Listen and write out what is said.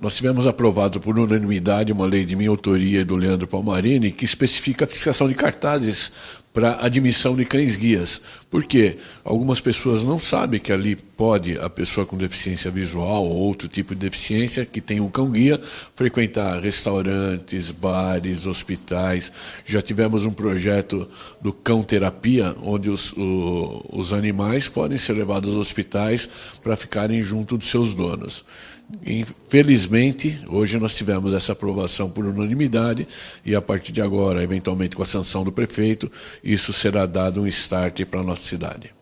Nós tivemos aprovado por unanimidade uma lei de minha autoria e do Leandro Palmarini que especifica a fixação de cartazes para admissão de cães guias. Por quê? Algumas pessoas não sabem que ali pode a pessoa com deficiência visual ou outro tipo de deficiência que tem um cão-guia frequentar restaurantes, bares, hospitais. Já tivemos um projeto do Cão Terapia, onde os, o, os animais podem ser levados aos hospitais para ficarem junto dos seus donos. Infelizmente, hoje nós tivemos essa aprovação por unanimidade e a partir de agora, eventualmente com a sanção do prefeito, isso será dado um start para a nossa cidade.